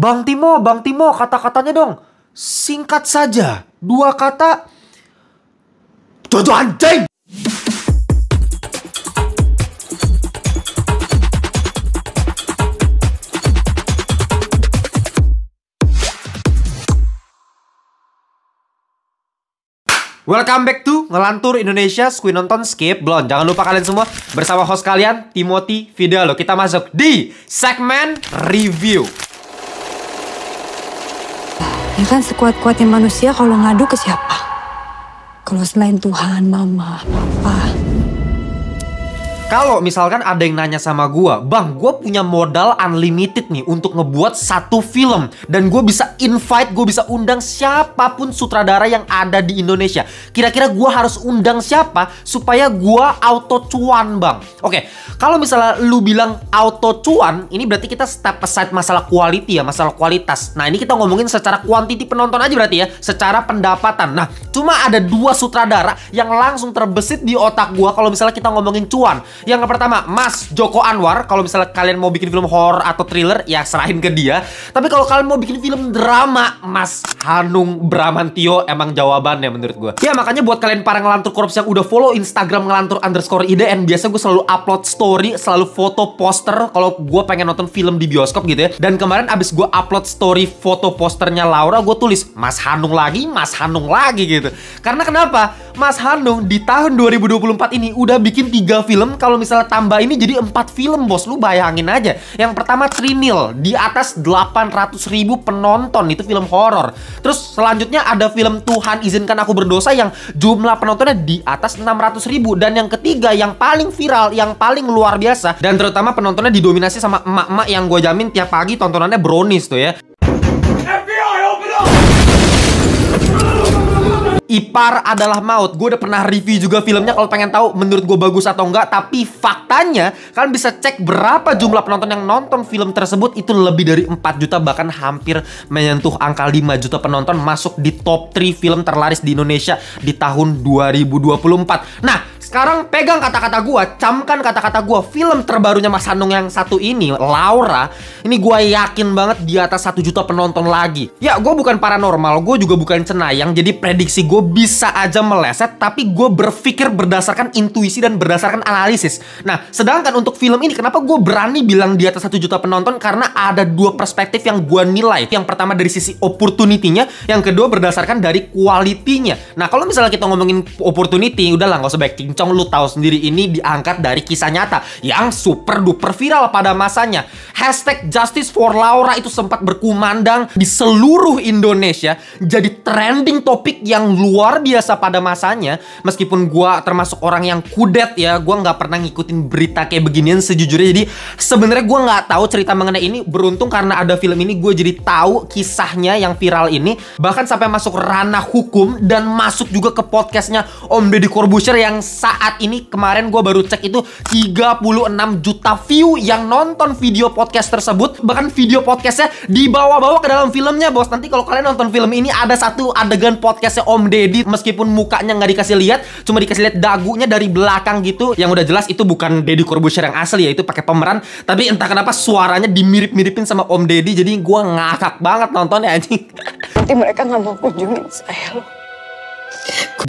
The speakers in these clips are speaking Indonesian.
Bang Timo, Bang Timo, kata-katanya dong. Singkat saja. Dua kata. Jodoh anjing! Welcome back to Ngelantur Indonesia Squid Nonton Skip Blon Jangan lupa kalian semua bersama host kalian Timothy Vidal Kita masuk di segmen review Ya kan sekuat-kuatnya manusia kalau ngadu ke siapa? Kalau selain Tuhan, Mama, Papa, kalau misalkan ada yang nanya sama gue, Bang, gue punya modal unlimited nih untuk ngebuat satu film. Dan gue bisa invite, gue bisa undang siapapun sutradara yang ada di Indonesia. Kira-kira gue harus undang siapa supaya gue auto cuan, Bang? Oke, kalau misalnya lu bilang auto cuan, ini berarti kita step aside masalah quality ya, masalah kualitas. Nah, ini kita ngomongin secara kuantiti penonton aja berarti ya, secara pendapatan. Nah, cuma ada dua sutradara yang langsung terbesit di otak gue kalau misalnya kita ngomongin cuan. Yang pertama, Mas Joko Anwar. Kalau misalnya kalian mau bikin film horror atau thriller, ya serahin ke dia. Tapi kalau kalian mau bikin film drama, Mas Hanung Bramantio emang jawabannya menurut gue. Ya makanya buat kalian para ngelantur korupsi yang udah follow Instagram ngelantur underscore ide, dan biasa gue selalu upload story, selalu foto poster kalau gue pengen nonton film di bioskop gitu ya. Dan kemarin abis gue upload story foto posternya Laura, gue tulis Mas Hanung lagi, Mas Hanung lagi gitu. Karena kenapa? Mas Hanung di tahun 2024 ini udah bikin tiga film kalau kalau misalnya tambah ini jadi 4 film bos lu bayangin aja yang pertama Trinil di atas 800 ribu penonton itu film horor terus selanjutnya ada film Tuhan izinkan aku berdosa yang jumlah penontonnya di atas 600 ribu dan yang ketiga yang paling viral yang paling luar biasa dan terutama penontonnya didominasi sama emak-emak yang gue jamin tiap pagi tontonannya brownies tuh ya Ipar adalah maut. Gue udah pernah review juga filmnya kalau pengen tahu menurut gue bagus atau enggak. Tapi faktanya kalian bisa cek berapa jumlah penonton yang nonton film tersebut itu lebih dari 4 juta bahkan hampir menyentuh angka 5 juta penonton masuk di top 3 film terlaris di Indonesia di tahun 2024. Nah, sekarang pegang kata-kata gue, camkan kata-kata gue. Film terbarunya Mas Hanung yang satu ini, Laura, ini gue yakin banget di atas satu juta penonton lagi. Ya, gue bukan paranormal, gue juga bukan cenayang, jadi prediksi gue gue bisa aja meleset, tapi gue berpikir berdasarkan intuisi dan berdasarkan analisis. Nah, sedangkan untuk film ini, kenapa gue berani bilang di atas satu juta penonton? Karena ada dua perspektif yang gue nilai. Yang pertama dari sisi opportunity-nya, yang kedua berdasarkan dari quality-nya. Nah, kalau misalnya kita ngomongin opportunity, udahlah gak usah baik cincong, lu tahu sendiri ini diangkat dari kisah nyata yang super duper viral pada masanya. Hashtag Justice for Laura itu sempat berkumandang di seluruh Indonesia jadi trending topik yang lu luar biasa pada masanya. Meskipun gue termasuk orang yang kudet ya, gue nggak pernah ngikutin berita kayak beginian sejujurnya. Jadi sebenarnya gue nggak tahu cerita mengenai ini. Beruntung karena ada film ini gue jadi tahu kisahnya yang viral ini. Bahkan sampai masuk ranah hukum dan masuk juga ke podcastnya Om Deddy Corbuzier yang saat ini kemarin gue baru cek itu 36 juta view yang nonton video podcast tersebut. Bahkan video podcastnya dibawa-bawa ke dalam filmnya bos. Nanti kalau kalian nonton film ini ada satu adegan podcastnya Om Deddy Dedi meskipun mukanya nggak dikasih lihat, cuma dikasih lihat dagunya dari belakang gitu. Yang udah jelas itu bukan Dedi Corbuzier yang asli ya, itu pakai pemeran. Tapi entah kenapa suaranya dimirip-miripin sama Om Dedi, jadi gue ngakak banget nontonnya anjing. Nanti mereka nggak mau kunjungin saya loh.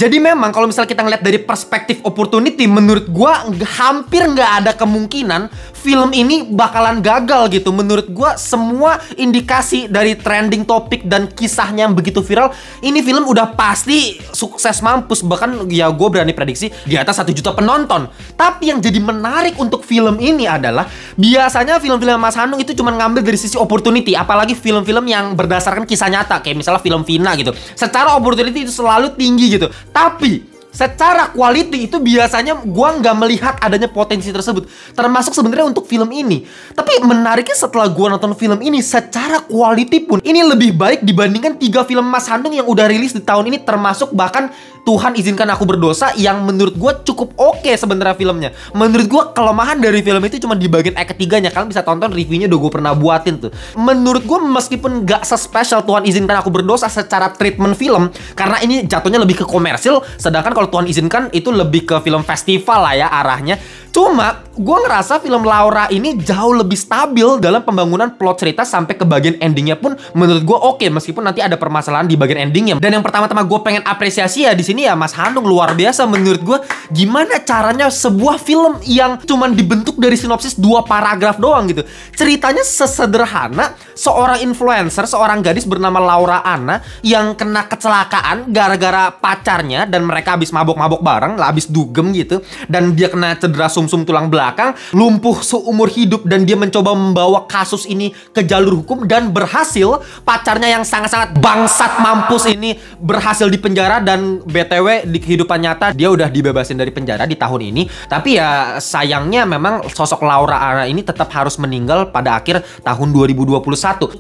Jadi memang kalau misalnya kita ngeliat dari perspektif opportunity, menurut gua hampir nggak ada kemungkinan film ini bakalan gagal gitu. Menurut gua semua indikasi dari trending topik dan kisahnya yang begitu viral, ini film udah pasti sukses mampus. Bahkan ya gue berani prediksi di atas satu juta penonton. Tapi yang jadi menarik untuk film ini adalah biasanya film-film Mas Hanung itu cuma ngambil dari sisi opportunity, apalagi film-film yang berdasarkan kisah nyata kayak misalnya film Vina gitu. Secara opportunity itu selalu tinggi gitu. Tapi secara quality itu biasanya gua nggak melihat adanya potensi tersebut termasuk sebenarnya untuk film ini tapi menariknya setelah gua nonton film ini secara quality pun ini lebih baik dibandingkan tiga film Mas Handung yang udah rilis di tahun ini termasuk bahkan Tuhan izinkan aku berdosa yang menurut gua cukup oke okay sebenarnya filmnya. Menurut gua kelemahan dari film itu cuma di bagian act ketiganya. Kalian bisa tonton reviewnya udah gue pernah buatin tuh. Menurut gua meskipun gak sespesial Tuhan izinkan aku berdosa secara treatment film karena ini jatuhnya lebih ke komersil sedangkan kalau Tuhan izinkan itu lebih ke film festival lah ya arahnya. Cuma gue ngerasa film Laura ini jauh lebih stabil dalam pembangunan plot cerita sampai ke bagian endingnya pun menurut gue oke okay, meskipun nanti ada permasalahan di bagian endingnya. Dan yang pertama-tama gue pengen apresiasi ya di sini ya Mas Hanung luar biasa menurut gue gimana caranya sebuah film yang cuman dibentuk dari sinopsis dua paragraf doang gitu. Ceritanya sesederhana seorang influencer, seorang gadis bernama Laura Anna yang kena kecelakaan gara-gara pacarnya dan mereka habis mabok-mabok bareng, labis dugem gitu, dan dia kena cedera sumsum tulang belakang, lumpuh seumur hidup dan dia mencoba membawa kasus ini ke jalur hukum dan berhasil pacarnya yang sangat-sangat bangsat mampus ini berhasil dipenjara dan BTW di kehidupan nyata dia udah dibebasin dari penjara di tahun ini. Tapi ya sayangnya memang sosok Laura Ara ini tetap harus meninggal pada akhir tahun 2021.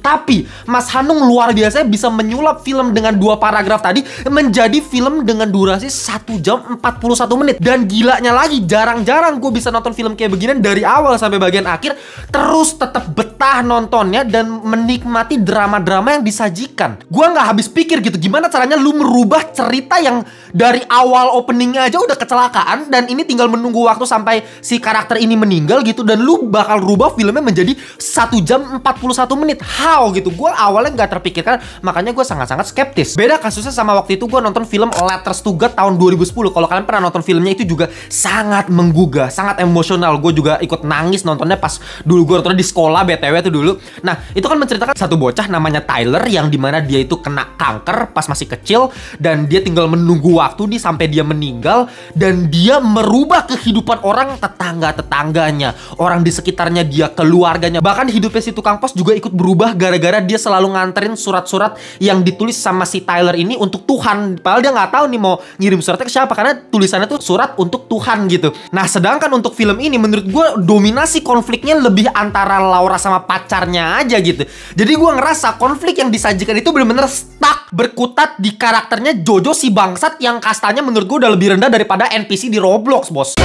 Tapi Mas Hanung luar biasa bisa menyulap film dengan dua paragraf tadi menjadi film dengan durasi 1 jam 41 menit dan gilanya lagi jarang-jarang gue bisa nonton film kayak beginian dari awal sampai bagian akhir terus tetap betah nontonnya dan menikmati drama-drama yang disajikan gue nggak habis pikir gitu gimana caranya lu merubah cerita yang dari awal openingnya aja udah kecelakaan dan ini tinggal menunggu waktu sampai si karakter ini meninggal gitu dan lu bakal rubah filmnya menjadi 1 jam 41 menit how gitu gue awalnya nggak terpikirkan makanya gue sangat-sangat skeptis beda kasusnya sama waktu itu gue nonton film Letters to God tahun 2000 2010 kalau kalian pernah nonton filmnya itu juga sangat menggugah, sangat emosional. Gue juga ikut nangis nontonnya pas dulu gue nontonnya di sekolah BTW itu dulu. Nah, itu kan menceritakan satu bocah namanya Tyler yang dimana dia itu kena kanker pas masih kecil dan dia tinggal menunggu waktu nih sampai dia meninggal dan dia merubah kehidupan orang tetangga-tetangganya, orang di sekitarnya dia, keluarganya. Bahkan hidupnya si tukang pos juga ikut berubah gara-gara dia selalu nganterin surat-surat yang ditulis sama si Tyler ini untuk Tuhan. Padahal dia nggak tahu nih mau ngirim surat suratnya ke siapa karena tulisannya tuh surat untuk Tuhan gitu. Nah, sedangkan untuk film ini menurut gue dominasi konfliknya lebih antara Laura sama pacarnya aja gitu. Jadi gue ngerasa konflik yang disajikan itu bener-bener stuck berkutat di karakternya Jojo si bangsat yang kastanya menurut gue udah lebih rendah daripada NPC di Roblox, bos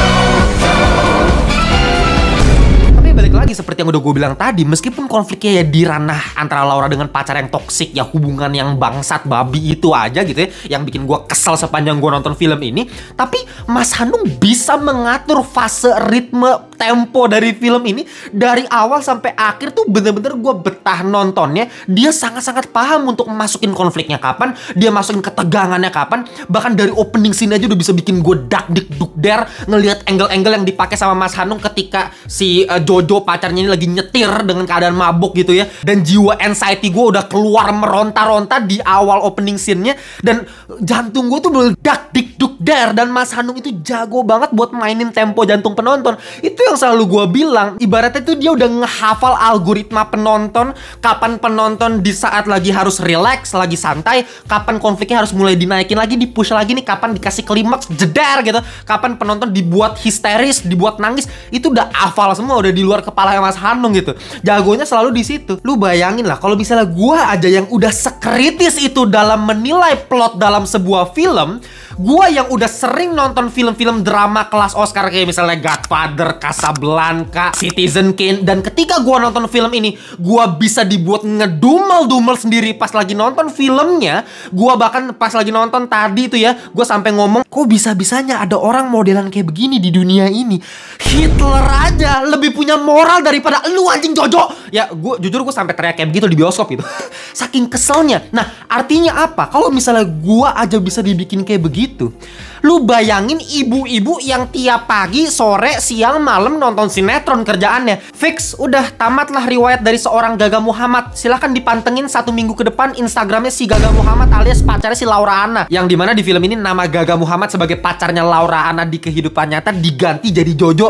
lagi seperti yang udah gue bilang tadi, meskipun konfliknya ya di ranah antara Laura dengan pacar yang toksik, ya hubungan yang bangsat babi itu aja gitu ya, yang bikin gue kesel sepanjang gue nonton film ini, tapi Mas Hanung bisa mengatur fase ritme tempo dari film ini dari awal sampai akhir tuh bener-bener gue betah nontonnya dia sangat-sangat paham untuk masukin konfliknya kapan dia masukin ketegangannya kapan bahkan dari opening scene aja udah bisa bikin gue dak dik duk der ngelihat angle-angle yang dipakai sama Mas Hanung ketika si uh, Jojo pacarnya ini lagi nyetir dengan keadaan mabuk gitu ya dan jiwa anxiety gue udah keluar meronta-ronta di awal opening scene-nya dan jantung gue tuh meledak dik duk der dan Mas Hanung itu jago banget buat mainin tempo jantung penonton itu yang selalu gue bilang ibaratnya tuh dia udah ngehafal algoritma penonton kapan penonton di saat lagi harus relax lagi santai kapan konfliknya harus mulai dinaikin lagi dipush lagi nih kapan dikasih klimaks jeder gitu kapan penonton dibuat histeris dibuat nangis itu udah hafal semua udah di luar kepala salahnya Mas Hanung gitu. Jagonya selalu di situ. Lu bayangin lah kalau misalnya gua aja yang udah sekritis itu dalam menilai plot dalam sebuah film, Gua yang udah sering nonton film-film drama kelas Oscar kayak misalnya Godfather, Casablanca, Citizen Kane dan ketika gua nonton film ini, gua bisa dibuat ngedumel-dumel sendiri pas lagi nonton filmnya. Gua bahkan pas lagi nonton tadi itu ya, gua sampai ngomong, "Kok bisa-bisanya ada orang modelan kayak begini di dunia ini?" Hitler aja lebih punya moral daripada lu anjing Jojo. Ya, gua jujur gua sampai teriak kayak begitu di bioskop itu. Saking keselnya. Nah, artinya apa? Kalau misalnya gua aja bisa dibikin kayak begini gitu. Lu bayangin ibu-ibu yang tiap pagi, sore, siang, malam nonton sinetron kerjaannya. Fix, udah tamatlah riwayat dari seorang Gaga Muhammad. Silahkan dipantengin satu minggu ke depan Instagramnya si Gaga Muhammad alias pacarnya si Laura Anna. Yang dimana di film ini nama Gaga Muhammad sebagai pacarnya Laura Anna di kehidupan nyata diganti jadi Jojo.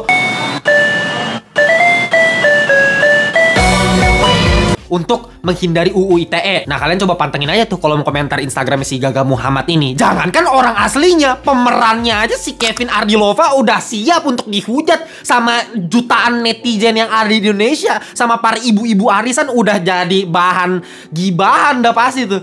untuk menghindari UU ITE. Nah, kalian coba pantengin aja tuh kolom komentar Instagram si Gaga Muhammad ini. Jangankan orang aslinya, pemerannya aja si Kevin Ardilova udah siap untuk dihujat sama jutaan netizen yang ada di Indonesia, sama para ibu-ibu arisan udah jadi bahan gibahan dah pasti tuh.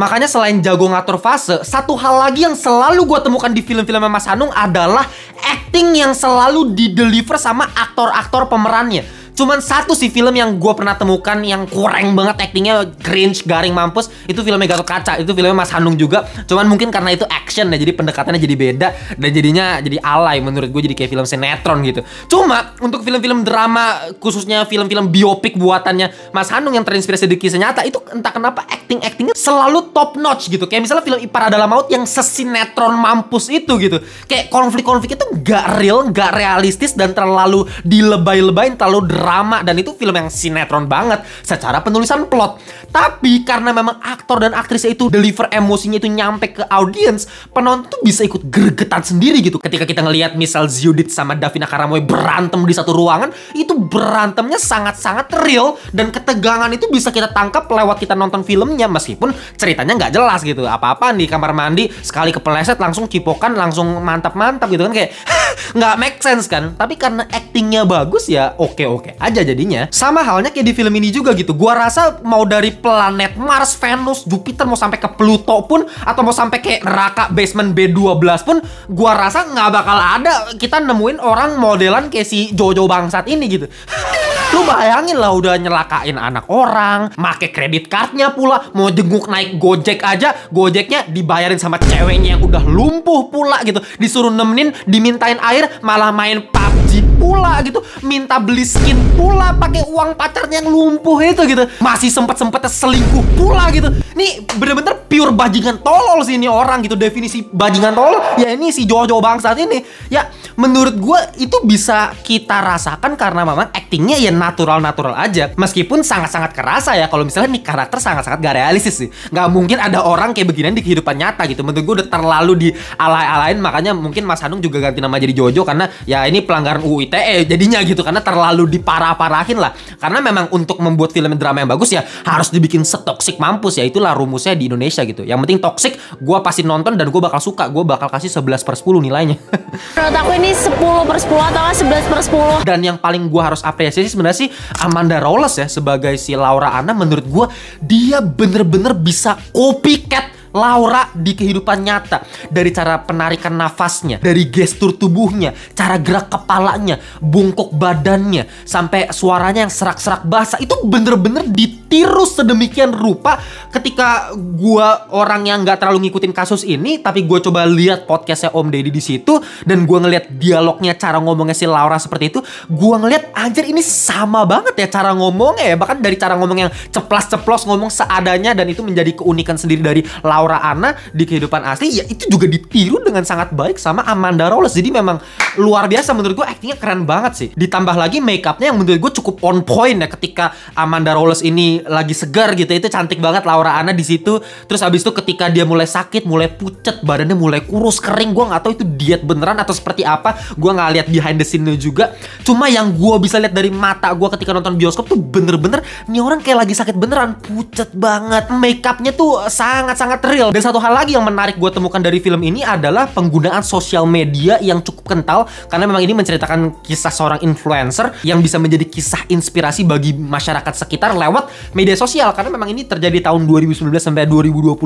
Makanya selain jago ngatur fase, satu hal lagi yang selalu gue temukan di film-filmnya Mas Hanung adalah acting yang selalu di deliver sama aktor-aktor pemerannya. Cuman satu sih film yang gue pernah temukan yang kurang banget actingnya cringe garing mampus itu filmnya Gatot Kaca itu filmnya Mas Hanung juga cuman mungkin karena itu action ya jadi pendekatannya jadi beda dan jadinya jadi alay menurut gue jadi kayak film sinetron gitu cuma untuk film-film drama khususnya film-film biopik buatannya Mas Hanung yang terinspirasi dari kisah nyata itu entah kenapa acting actingnya selalu top notch gitu kayak misalnya film Ipar adalah maut yang sesinetron mampus itu gitu kayak konflik-konflik itu gak real gak realistis dan terlalu dilebay-lebayin terlalu drama drama dan itu film yang sinetron banget secara penulisan plot. Tapi karena memang aktor dan aktrisnya itu deliver emosinya itu nyampe ke audience, penonton tuh bisa ikut gregetan sendiri gitu. Ketika kita ngelihat misal Ziudit sama Davina Karamoy berantem di satu ruangan, itu berantemnya sangat-sangat real dan ketegangan itu bisa kita tangkap lewat kita nonton filmnya meskipun ceritanya nggak jelas gitu. apa apa di kamar mandi sekali kepeleset langsung cipokan langsung mantap-mantap gitu kan kayak nggak make sense kan. Tapi karena actingnya bagus ya oke-oke oke aja jadinya. Sama halnya kayak di film ini juga gitu. Gua rasa mau dari planet Mars, Venus, Jupiter mau sampai ke Pluto pun atau mau sampai kayak neraka basement B12 pun gua rasa nggak bakal ada kita nemuin orang modelan kayak si Jojo bangsat ini gitu. Lu bayangin lah udah nyelakain anak orang, make kredit cardnya pula, mau jenguk naik gojek aja, gojeknya dibayarin sama ceweknya yang udah lumpuh pula gitu. Disuruh nemenin, dimintain air, malah main PUBG pula gitu minta beli skin pula pakai uang pacarnya yang lumpuh itu gitu masih sempet sempetnya selingkuh pula gitu nih bener-bener pure bajingan tolol sih ini orang gitu definisi bajingan tolol ya ini si Jojo bangsat ini ya menurut gue itu bisa kita rasakan karena memang actingnya ya natural-natural aja meskipun sangat-sangat kerasa ya kalau misalnya nih karakter sangat-sangat gak realistis sih nggak mungkin ada orang kayak beginian di kehidupan nyata gitu menurut gue udah terlalu di alay-alain makanya mungkin Mas Hanung juga ganti nama jadi Jojo karena ya ini pelanggaran UU ITE jadinya gitu karena terlalu diparah-parahin lah. Karena memang untuk membuat film drama yang bagus ya harus dibikin setoksik mampus ya itulah rumusnya di Indonesia gitu. Yang penting toksik, gue pasti nonton dan gue bakal suka, gue bakal kasih 11 per 10 nilainya. Menurut aku ini 10 per 10 atau 11 per 10. Dan yang paling gue harus apresiasi sebenarnya sih Amanda Rawles ya sebagai si Laura Anna menurut gue dia bener-bener bisa copycat Laura di kehidupan nyata dari cara penarikan nafasnya, dari gestur tubuhnya, cara gerak kepalanya, bungkuk badannya, sampai suaranya yang serak-serak basah itu bener-bener ditiru sedemikian rupa ketika gue orang yang nggak terlalu ngikutin kasus ini tapi gue coba lihat podcastnya Om Deddy di situ dan gue ngeliat dialognya cara ngomongnya si Laura seperti itu, gue ngeliat anjir ini sama banget ya cara ngomongnya ya. bahkan dari cara ngomong yang ceplas-ceplos ngomong seadanya dan itu menjadi keunikan sendiri dari Laura aura Ana di kehidupan asli ya itu juga ditiru dengan sangat baik sama Amanda Rawls jadi memang luar biasa menurut gue aktingnya keren banget sih ditambah lagi makeupnya yang menurut gue cukup on point ya ketika Amanda Rawls ini lagi segar gitu itu cantik banget Laura Ana di situ terus abis itu ketika dia mulai sakit mulai pucet badannya mulai kurus kering gue nggak tahu itu diet beneran atau seperti apa gue nggak lihat behind the scene juga cuma yang gue bisa lihat dari mata gue ketika nonton bioskop tuh bener-bener nih orang kayak lagi sakit beneran pucet banget makeupnya tuh sangat-sangat real. Dan satu hal lagi yang menarik gue temukan dari film ini adalah penggunaan sosial media yang cukup kental karena memang ini menceritakan kisah seorang influencer yang bisa menjadi kisah inspirasi bagi masyarakat sekitar lewat media sosial karena memang ini terjadi tahun 2019 sampai 2021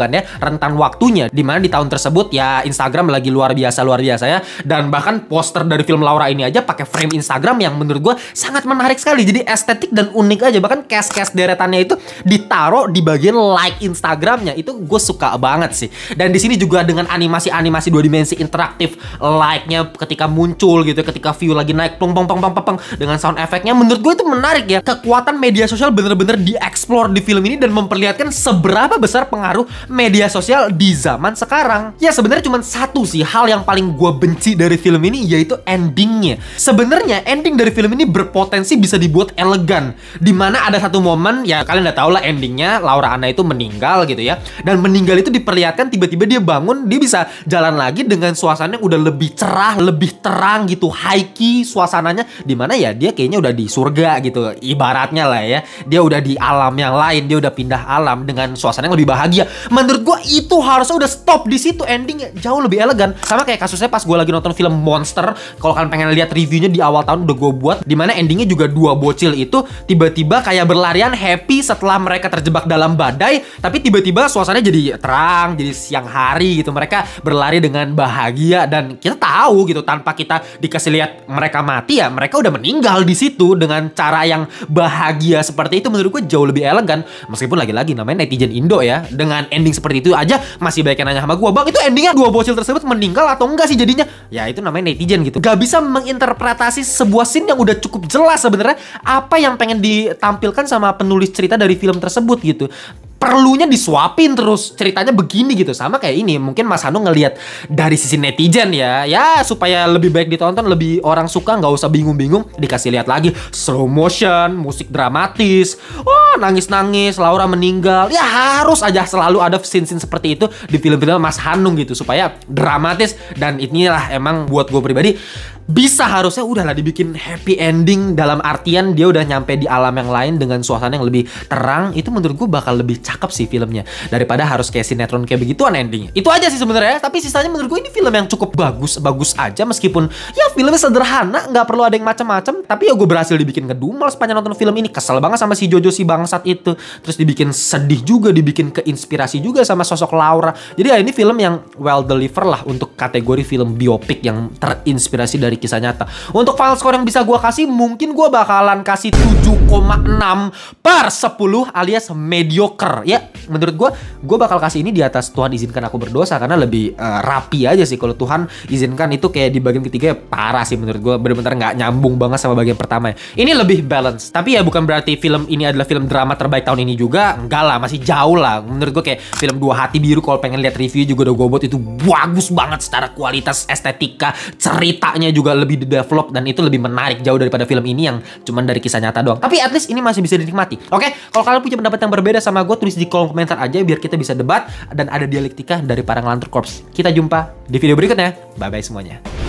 kan ya rentan waktunya dimana di tahun tersebut ya Instagram lagi luar biasa luar biasa ya dan bahkan poster dari film Laura ini aja pakai frame Instagram yang menurut gue sangat menarik sekali jadi estetik dan unik aja bahkan cash-cash deretannya itu ditaruh di bagian like Instagramnya itu gue suka banget sih. Dan di sini juga dengan animasi-animasi dua dimensi interaktif, like-nya ketika muncul gitu, ketika view lagi naik, plong plong plong plong plong dengan sound efeknya, menurut gue itu menarik ya. Kekuatan media sosial bener-bener dieksplor di film ini dan memperlihatkan seberapa besar pengaruh media sosial di zaman sekarang. Ya sebenarnya cuma satu sih hal yang paling gue benci dari film ini yaitu endingnya. Sebenarnya ending dari film ini berpotensi bisa dibuat elegan, dimana ada satu momen ya kalian udah tau lah endingnya Laura Anna itu meninggal gitu ya. Dan dengan meninggal itu diperlihatkan tiba-tiba dia bangun dia bisa jalan lagi dengan suasana yang udah lebih cerah lebih terang gitu high key suasananya dimana ya dia kayaknya udah di surga gitu ibaratnya lah ya dia udah di alam yang lain dia udah pindah alam dengan suasana yang lebih bahagia menurut gue itu harusnya udah stop di situ endingnya jauh lebih elegan sama kayak kasusnya pas gue lagi nonton film monster kalau kalian pengen lihat reviewnya di awal tahun udah gue buat dimana endingnya juga dua bocil itu tiba-tiba kayak berlarian happy setelah mereka terjebak dalam badai tapi tiba-tiba suasananya jadi terang, jadi siang hari gitu. Mereka berlari dengan bahagia dan kita tahu gitu tanpa kita dikasih lihat mereka mati ya, mereka udah meninggal di situ dengan cara yang bahagia seperti itu menurut gue jauh lebih elegan. Kan? Meskipun lagi-lagi namanya netizen Indo ya, dengan ending seperti itu aja masih banyak yang nanya sama gue, "Bang, itu endingnya dua bocil tersebut meninggal atau enggak sih jadinya?" Ya itu namanya netizen gitu. Gak bisa menginterpretasi sebuah scene yang udah cukup jelas sebenarnya apa yang pengen ditampilkan sama penulis cerita dari film tersebut gitu perlunya disuapin terus ceritanya begini gitu sama kayak ini mungkin Mas Hanung ngelihat dari sisi netizen ya ya supaya lebih baik ditonton lebih orang suka nggak usah bingung-bingung dikasih lihat lagi slow motion musik dramatis oh nangis-nangis Laura meninggal ya harus aja selalu ada scene-scene seperti itu di film-film Mas Hanung gitu supaya dramatis dan inilah emang buat gue pribadi bisa harusnya udahlah dibikin happy ending dalam artian dia udah nyampe di alam yang lain dengan suasana yang lebih terang itu menurut gue bakal lebih cakep sih filmnya daripada harus kayak sinetron kayak begituan endingnya itu aja sih sebenarnya tapi sisanya menurut gue ini film yang cukup bagus bagus aja meskipun ya filmnya sederhana nggak perlu ada yang macam-macam tapi ya gue berhasil dibikin kedumal sepanjang nonton film ini kesel banget sama si Jojo si bangsat itu terus dibikin sedih juga dibikin keinspirasi juga sama sosok Laura jadi ya ini film yang well deliver lah untuk kategori film biopik yang terinspirasi dari dari kisah nyata. Untuk final score yang bisa gue kasih, mungkin gue bakalan kasih 7,6 per 10 alias mediocre. Ya, menurut gue, gue bakal kasih ini di atas Tuhan izinkan aku berdosa karena lebih uh, rapi aja sih. Kalau Tuhan izinkan itu kayak di bagian ketiga ya parah sih menurut gue. Bener-bener gak nyambung banget sama bagian pertama. Ya. Ini lebih balance. Tapi ya bukan berarti film ini adalah film drama terbaik tahun ini juga. Enggak lah, masih jauh lah. Menurut gue kayak film Dua Hati Biru kalau pengen lihat review juga udah gue buat itu bagus banget secara kualitas estetika ceritanya juga juga lebih develop dan itu lebih menarik jauh daripada film ini yang cuman dari kisah nyata doang. Tapi at least ini masih bisa dinikmati. Oke, okay? kalau kalian punya pendapat yang berbeda sama gue tulis di kolom komentar aja biar kita bisa debat dan ada dialektika dari para ngelantur korps. Kita jumpa di video berikutnya. Bye bye semuanya.